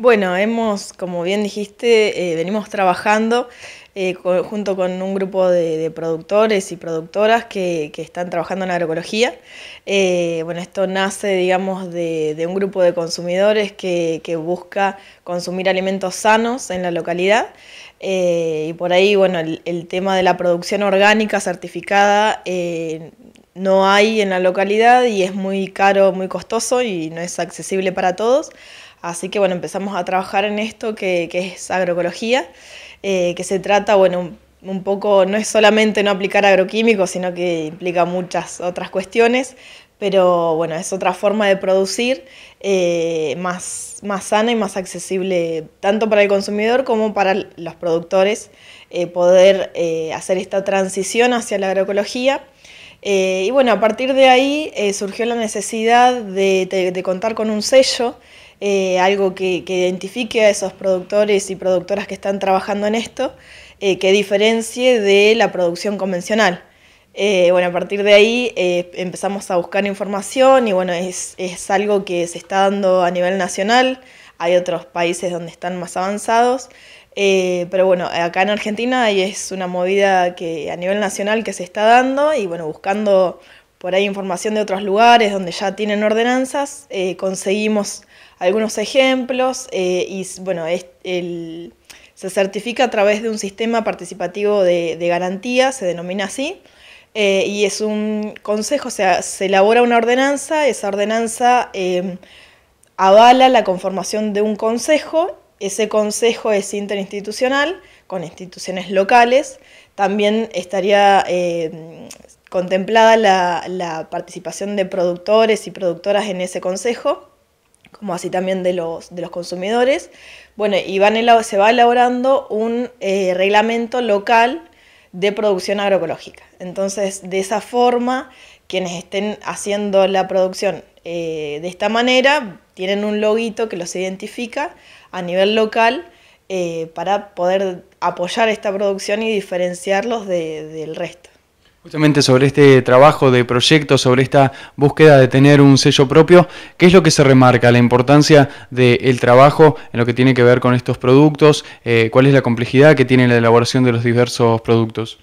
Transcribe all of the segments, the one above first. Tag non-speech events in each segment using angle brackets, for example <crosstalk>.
Bueno, hemos, como bien dijiste, eh, venimos trabajando eh, junto con un grupo de, productores y productoras que, están trabajando en agroecología. Eh, bueno, esto nace, digamos, de, un grupo de consumidores que, busca consumir alimentos sanos en la localidad. y por ahí, bueno, el, tema de la producción orgánica certificada no hay en la localidad y es muy caro, muy costoso y no es accesible para todos. Así que bueno, empezamos a trabajar en esto que, es agroecología, eh, que se trata, bueno, un, poco, no es solamente no aplicar agroquímicos, sino que implica muchas otras cuestiones, pero bueno, es otra forma de producir eh, más, sana y más accesible tanto para el consumidor como para los productores, eh, poder hacer esta transición hacia la agroecología eh, y bueno, a partir de ahí eh, surgió la necesidad de, contar con un sello, eh, algo que, identifique a esos productores y productoras que están trabajando en esto, que diferencie de la producción convencional. bueno, a partir de ahí empezamos a buscar información y bueno, es algo que se está dando a nivel nacional, hay otros países donde están más avanzados, eh, pero bueno, acá en Argentina es una movida que a nivel nacional que se está dando y bueno, buscando por ahí información de otros lugares donde ya tienen ordenanzas, eh, conseguimos algunos ejemplos eh, y bueno, se certifica a través de un sistema participativo de, garantía, se denomina así, y es un consejo, o sea, se elabora una ordenanza, esa ordenanza avala la conformación de un consejo ese consejo es interinstitucional, con instituciones locales. También estaría eh, contemplada la, participación de productores y productoras en ese consejo, como así también de los, consumidores. Bueno, y se va elaborando un eh, reglamento local de producción agroecológica. Entonces, de esa forma quienes estén haciendo la producción eh, de esta manera tienen un loguito que los identifica a nivel local eh, para poder apoyar esta producción y diferenciarlos del resto. Justamente sobre este trabajo de proyecto, sobre esta búsqueda de tener un sello propio, ¿qué es lo que se remarca? La importancia del trabajo en lo que tiene que ver con estos productos, eh, cuál es la complejidad que tiene la elaboración de los diversos productos.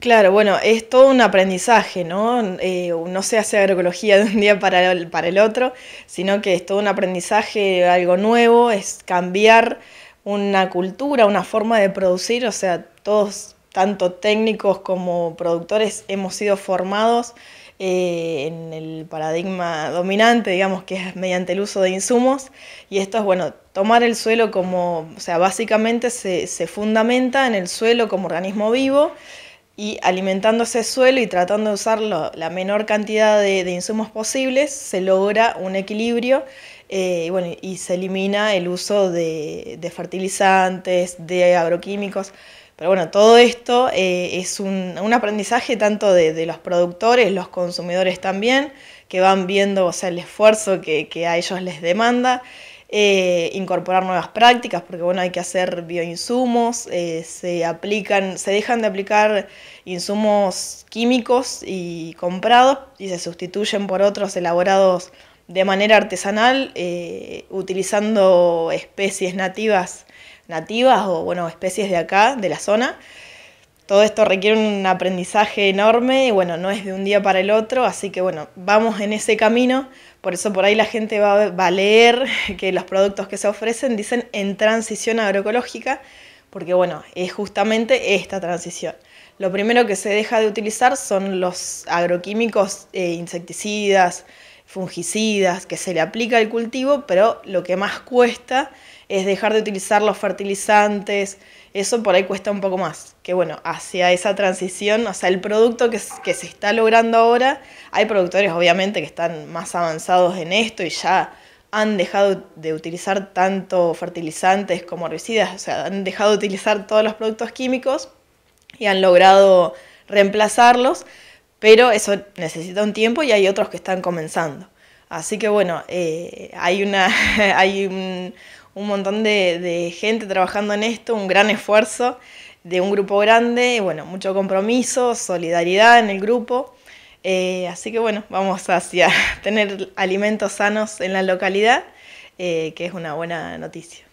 Claro, bueno, es todo un aprendizaje, ¿no? Eh, no se hace agroecología de un día para el, para el otro, sino que es todo un aprendizaje, algo nuevo, es cambiar una cultura, una forma de producir, o sea, todos, tanto técnicos como productores, hemos sido formados eh, en el paradigma dominante, digamos, que es mediante el uso de insumos, y esto es, bueno, tomar el suelo como, o sea, básicamente se, se fundamenta en el suelo como organismo vivo, y alimentando ese suelo y tratando de usar la menor cantidad de, insumos posibles, se logra un equilibrio eh, y, se elimina el uso de, fertilizantes, de agroquímicos. Pero bueno, todo esto eh, es un, aprendizaje tanto de, los productores, los consumidores también, que van viendo o sea, el esfuerzo que a ellos les demanda. Eh, incorporar nuevas prácticas, porque bueno, hay que hacer bioinsumos, eh, se aplican, se dejan de aplicar insumos químicos y comprados y se sustituyen por otros elaborados de manera artesanal, eh, utilizando especies nativas, nativas o bueno, especies de acá, de la zona. Todo esto requiere un aprendizaje enorme y bueno, no es de un día para el otro, así que bueno, vamos en ese camino, por eso por ahí la gente va, a leer <laughs> que los productos que se ofrecen dicen en transición agroecológica, porque bueno, es justamente esta transición. Lo primero que se deja de utilizar son los agroquímicos eh, insecticidas, fungicidas que se le aplica al cultivo, pero lo que más cuesta es dejar de utilizar los fertilizantes, eso por ahí cuesta un poco más. Que bueno, hacia esa transición, o sea, el producto que, que se está logrando ahora, hay productores obviamente que están más avanzados en esto y ya han dejado de utilizar tanto fertilizantes como herbicidas, o sea, han dejado de utilizar todos los productos químicos, y han logrado reemplazarlos, pero eso necesita un tiempo y hay otros que están comenzando. Así que bueno, eh, hay, una, <laughs> hay un, montón de, gente trabajando en esto, un gran esfuerzo de un grupo grande, bueno, mucho compromiso, solidaridad en el grupo. Eh, así que bueno, vamos hacia <laughs> tener alimentos sanos en la localidad, eh, que es una buena noticia.